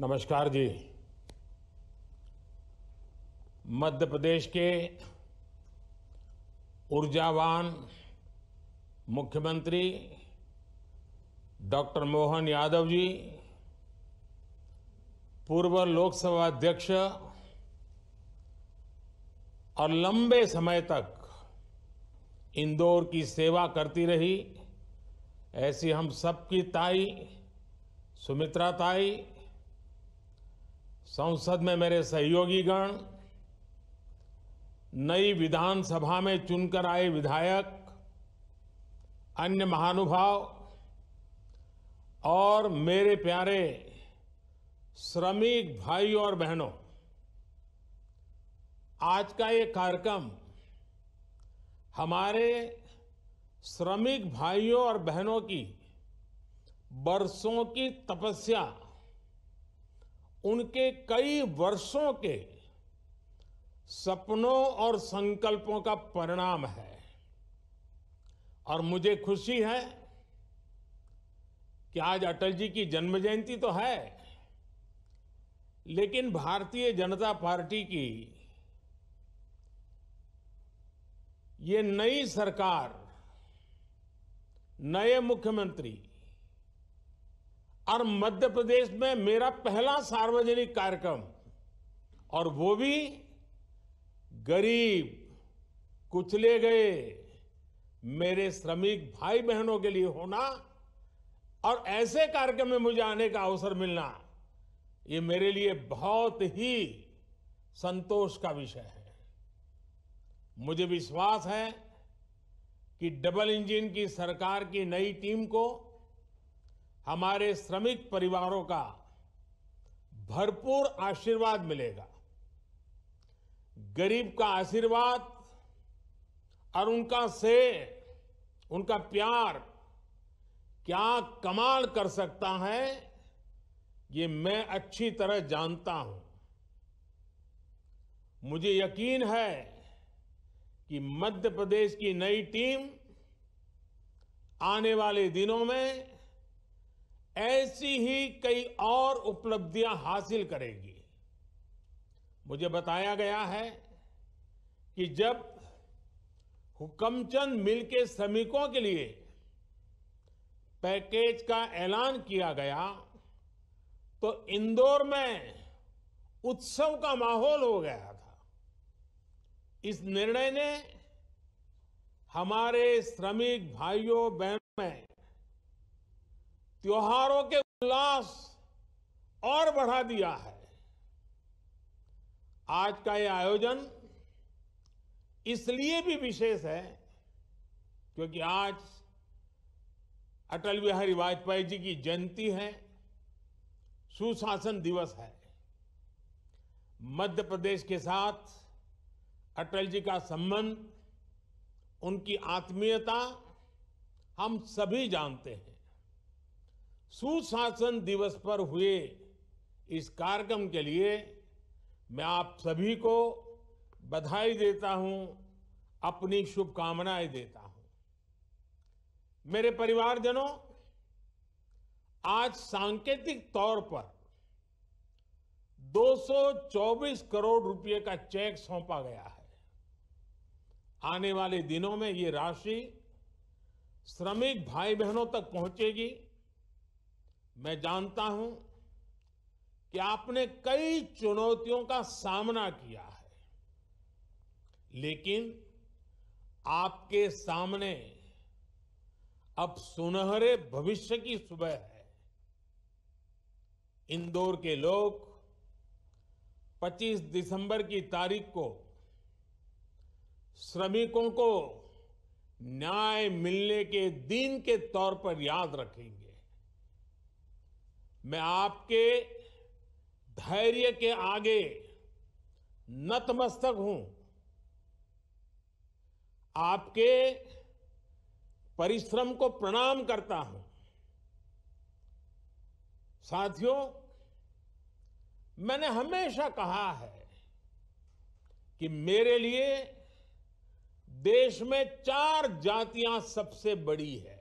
नमस्कार जी मध्य प्रदेश के ऊर्जावान मुख्यमंत्री डॉक्टर मोहन यादव जी पूर्व लोकसभा अध्यक्ष और लंबे समय तक इंदौर की सेवा करती रही ऐसी हम सबकी ताई सुमित्रा ताई संसद में मेरे सहयोगी गण नई विधानसभा में चुनकर आए विधायक अन्य महानुभाव और मेरे प्यारे श्रमिक भाई और बहनों आज का ये कार्यक्रम हमारे श्रमिक भाइयों और बहनों की बरसों की तपस्या उनके कई वर्षों के सपनों और संकल्पों का परिणाम है और मुझे खुशी है कि आज अटल जी की जन्म जयंती तो है लेकिन भारतीय जनता पार्टी की ये नई सरकार नए मुख्यमंत्री और मध्य प्रदेश में मेरा पहला सार्वजनिक कार्यक्रम और वो भी गरीब कुचले गए मेरे श्रमिक भाई बहनों के लिए होना और ऐसे कार्यक्रम में मुझे आने का अवसर मिलना ये मेरे लिए बहुत ही संतोष का विषय है मुझे विश्वास है कि डबल इंजन की सरकार की नई टीम को हमारे श्रमिक परिवारों का भरपूर आशीर्वाद मिलेगा गरीब का आशीर्वाद और उनका से उनका प्यार क्या कमाल कर सकता है ये मैं अच्छी तरह जानता हूं मुझे यकीन है कि मध्य प्रदेश की नई टीम आने वाले दिनों में ऐसी ही कई और उपलब्धियां हासिल करेगी मुझे बताया गया है कि जब हुकमचंद मिल के श्रमिकों के लिए पैकेज का ऐलान किया गया तो इंदौर में उत्सव का माहौल हो गया था इस निर्णय ने हमारे श्रमिक भाइयों बहनों में त्योहारों के उल्लास और बढ़ा दिया है आज का ये आयोजन इसलिए भी विशेष है क्योंकि आज अटल बिहारी वाजपेयी जी की जयंती है सुशासन दिवस है मध्य प्रदेश के साथ अटल जी का संबंध उनकी आत्मीयता हम सभी जानते हैं सुशासन दिवस पर हुए इस कार्यक्रम के लिए मैं आप सभी को बधाई देता हूं अपनी शुभकामनाएं देता हूं मेरे परिवारजनों आज सांकेतिक तौर पर 224 करोड़ रुपए का चेक सौंपा गया है आने वाले दिनों में ये राशि श्रमिक भाई बहनों तक पहुंचेगी मैं जानता हूं कि आपने कई चुनौतियों का सामना किया है लेकिन आपके सामने अब सुनहरे भविष्य की सुबह है इंदौर के लोग 25 दिसंबर की तारीख को श्रमिकों को न्याय मिलने के दिन के तौर पर याद रखेंगे मैं आपके धैर्य के आगे नतमस्तक हूं आपके परिश्रम को प्रणाम करता हूं साथियों मैंने हमेशा कहा है कि मेरे लिए देश में चार जातियां सबसे बड़ी है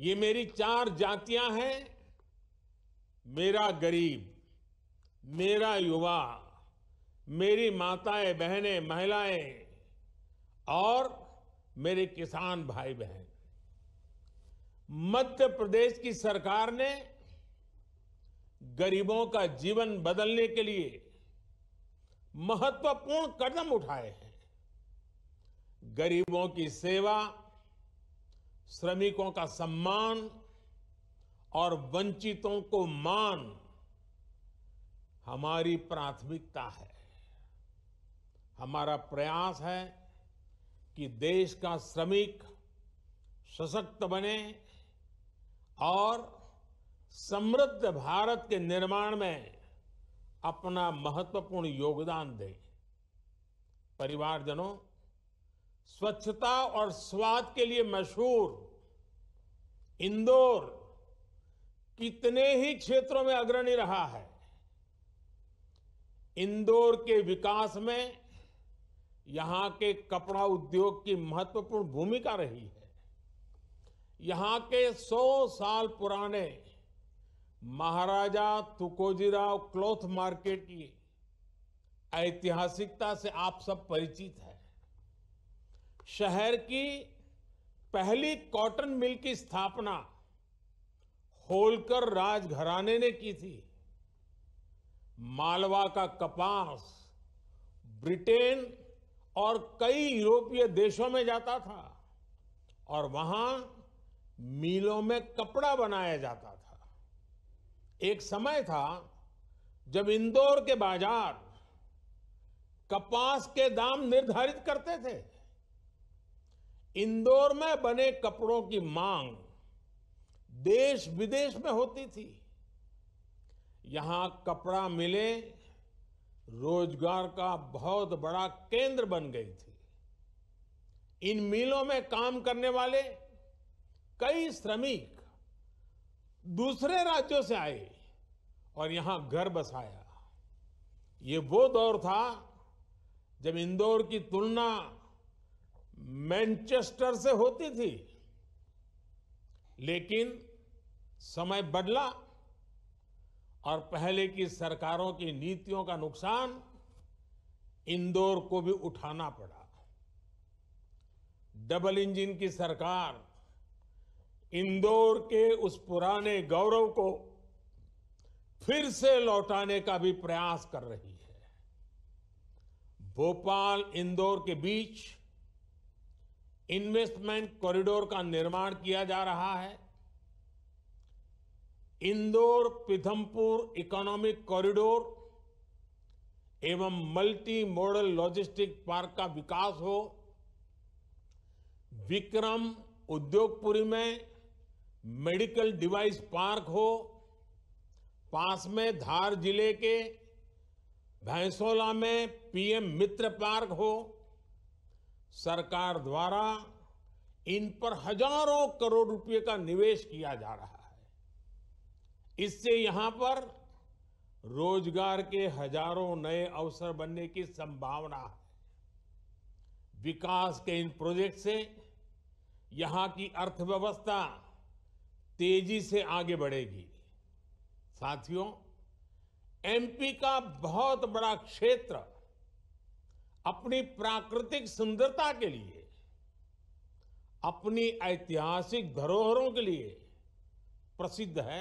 ये मेरी चार जातियां हैं मेरा गरीब मेरा युवा मेरी माताएं बहनें महिलाएं और मेरे किसान भाई बहन मध्य प्रदेश की सरकार ने गरीबों का जीवन बदलने के लिए महत्वपूर्ण कदम उठाए हैं गरीबों की सेवा श्रमिकों का सम्मान और वंचितों को मान हमारी प्राथमिकता है हमारा प्रयास है कि देश का श्रमिक सशक्त बने और समृद्ध भारत के निर्माण में अपना महत्वपूर्ण योगदान दें परिवारजनों स्वच्छता और स्वाद के लिए मशहूर इंदौर कितने ही क्षेत्रों में अग्रणी रहा है इंदौर के विकास में यहां के कपड़ा उद्योग की महत्वपूर्ण भूमिका रही है यहां के 100 साल पुराने महाराजा तुकोजीराव क्लॉथ मार्केट की ऐतिहासिकता से आप सब परिचित हैं शहर की पहली कॉटन मिल की स्थापना होलकर राजघराने ने की थी मालवा का कपास ब्रिटेन और कई यूरोपीय देशों में जाता था और वहां मिलों में कपड़ा बनाया जाता था एक समय था जब इंदौर के बाजार कपास के दाम निर्धारित करते थे इंदौर में बने कपड़ों की मांग देश विदेश में होती थी यहां कपड़ा मिले रोजगार का बहुत बड़ा केंद्र बन गई थी इन मिलों में काम करने वाले कई श्रमिक दूसरे राज्यों से आए और यहां घर बसाया ये वो दौर था जब इंदौर की तुलना मैनचेस्टर से होती थी लेकिन समय बदला और पहले की सरकारों की नीतियों का नुकसान इंदौर को भी उठाना पड़ा डबल इंजन की सरकार इंदौर के उस पुराने गौरव को फिर से लौटाने का भी प्रयास कर रही है भोपाल इंदौर के बीच इन्वेस्टमेंट कॉरिडोर का निर्माण किया जा रहा है इंदौर पिथमपुर इकोनॉमिक कॉरिडोर एवं मल्टी मॉडल लॉजिस्टिक पार्क का विकास हो विक्रम उद्योगपुरी में मेडिकल डिवाइस पार्क हो पास में धार जिले के भैंसोला में पीएम मित्र पार्क हो सरकार द्वारा इन पर हजारों करोड़ रुपए का निवेश किया जा रहा है इससे यहां पर रोजगार के हजारों नए अवसर बनने की संभावना है विकास के इन प्रोजेक्ट से यहां की अर्थव्यवस्था तेजी से आगे बढ़ेगी साथियों एमपी का बहुत बड़ा क्षेत्र अपनी प्राकृतिक सुंदरता के लिए अपनी ऐतिहासिक धरोहरों के लिए प्रसिद्ध है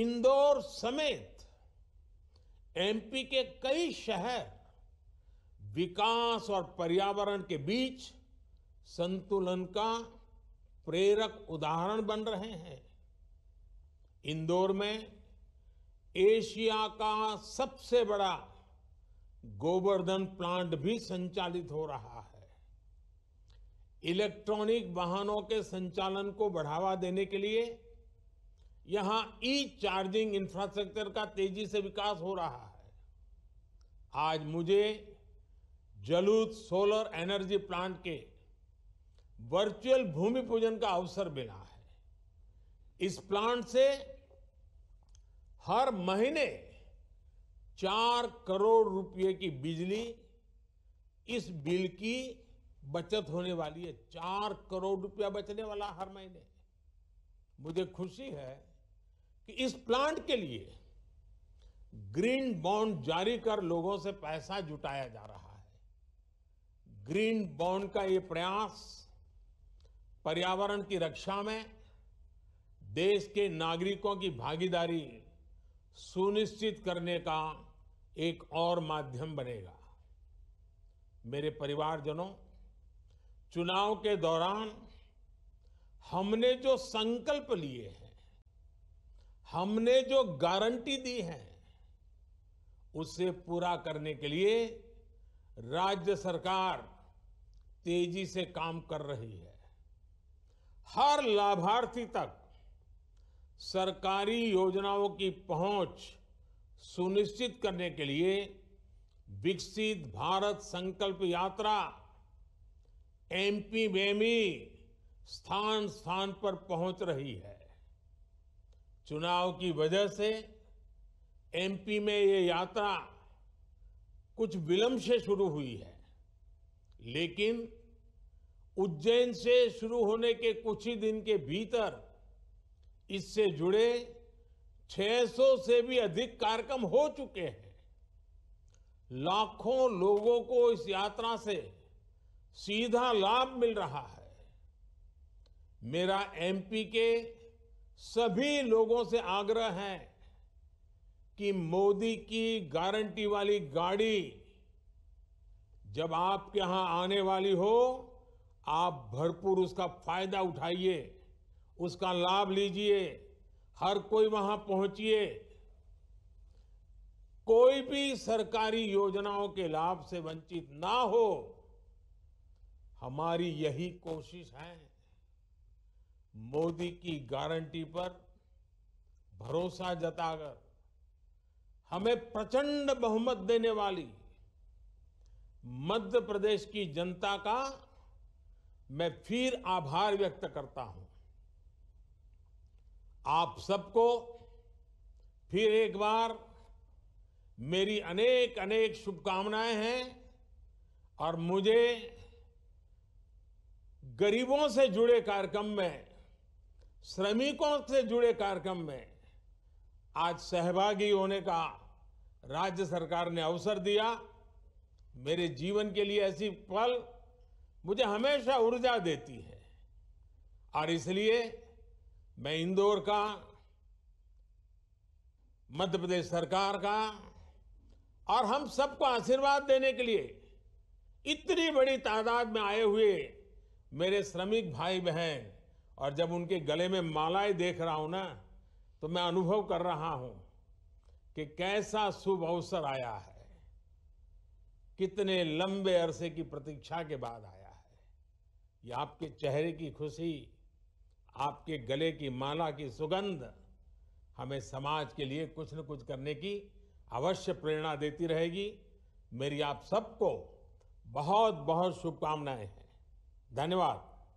इंदौर समेत एमपी के कई शहर विकास और पर्यावरण के बीच संतुलन का प्रेरक उदाहरण बन रहे हैं इंदौर में एशिया का सबसे बड़ा गोवर्धन प्लांट भी संचालित हो रहा है इलेक्ट्रॉनिक वाहनों के संचालन को बढ़ावा देने के लिए यहां ई चार्जिंग इंफ्रास्ट्रक्चर का तेजी से विकास हो रहा है आज मुझे जलूद सोलर एनर्जी प्लांट के वर्चुअल भूमि पूजन का अवसर मिला है इस प्लांट से हर महीने चार करोड़ रुपए की बिजली इस बिल की बचत होने वाली है चार करोड़ रुपया बचने वाला हर महीने मुझे खुशी है कि इस प्लांट के लिए ग्रीन बॉन्ड जारी कर लोगों से पैसा जुटाया जा रहा है ग्रीन बॉन्ड का ये प्रयास पर्यावरण की रक्षा में देश के नागरिकों की भागीदारी सुनिश्चित करने का एक और माध्यम बनेगा मेरे परिवारजनों चुनाव के दौरान हमने जो संकल्प लिए हैं हमने जो गारंटी दी है उसे पूरा करने के लिए राज्य सरकार तेजी से काम कर रही है हर लाभार्थी तक सरकारी योजनाओं की पहुंच सुनिश्चित करने के लिए विकसित भारत संकल्प यात्रा एमपी में भी स्थान स्थान पर पहुंच रही है चुनाव की वजह से एमपी में ये यात्रा कुछ विलंब से शुरू हुई है लेकिन उज्जैन से शुरू होने के कुछ ही दिन के भीतर इससे जुड़े 600 से भी अधिक कार्यक्रम हो चुके हैं लाखों लोगों को इस यात्रा से सीधा लाभ मिल रहा है मेरा एमपी के सभी लोगों से आग्रह है कि मोदी की गारंटी वाली गाड़ी जब आपके यहां आने वाली हो आप भरपूर उसका फायदा उठाइए उसका लाभ लीजिए हर कोई वहां पहुंचिए कोई भी सरकारी योजनाओं के लाभ से वंचित ना हो हमारी यही कोशिश है मोदी की गारंटी पर भरोसा जताकर हमें प्रचंड बहुमत देने वाली मध्य प्रदेश की जनता का मैं फिर आभार व्यक्त करता हूं आप सबको फिर एक बार मेरी अनेक अनेक शुभकामनाएं हैं और मुझे गरीबों से जुड़े कार्यक्रम में श्रमिकों से जुड़े कार्यक्रम में आज सहभागी होने का राज्य सरकार ने अवसर दिया मेरे जीवन के लिए ऐसी पल मुझे हमेशा ऊर्जा देती है और इसलिए मैं इंदौर का मध्य प्रदेश सरकार का और हम सबको आशीर्वाद देने के लिए इतनी बड़ी तादाद में आए हुए मेरे श्रमिक भाई बहन और जब उनके गले में मालाएं देख रहा हूं ना तो मैं अनुभव कर रहा हूं कि कैसा शुभ अवसर आया है कितने लंबे अरसे की प्रतीक्षा के बाद आया है ये आपके चेहरे की खुशी आपके गले की माला की सुगंध हमें समाज के लिए कुछ न कुछ करने की अवश्य प्रेरणा देती रहेगी मेरी आप सबको बहुत बहुत शुभकामनाएं हैं धन्यवाद